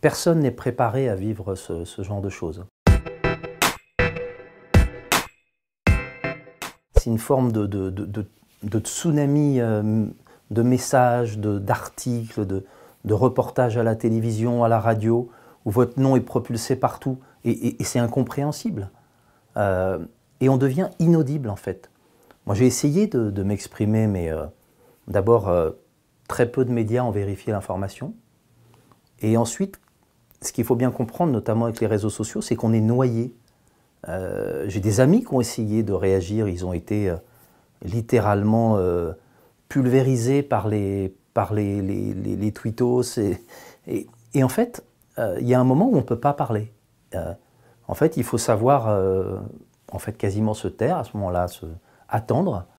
Personne n'est préparé à vivre ce, genre de choses. C'est une forme de, de, de, tsunami euh, de messages, d'articles, de, reportages à la télévision, à la radio, où votre nom est propulsé partout. Et, c'est incompréhensible. Euh, et on devient inaudible, en fait. Moi, j'ai essayé de, m'exprimer, mais euh, d'abord, très peu de médias ont vérifié l'information. Et ensuite, ce qu'il faut bien comprendre, notamment avec les réseaux sociaux, c'est qu'on est noyé. Euh, j'ai des amis qui ont essayé de réagir, ils ont été euh, littéralement euh, pulvérisés par les, par les, les, tweetos. Et, en fait, il y a un moment où on ne peut pas parler. en fait, il faut savoir en fait, quasiment se taire à ce moment-là, attendre,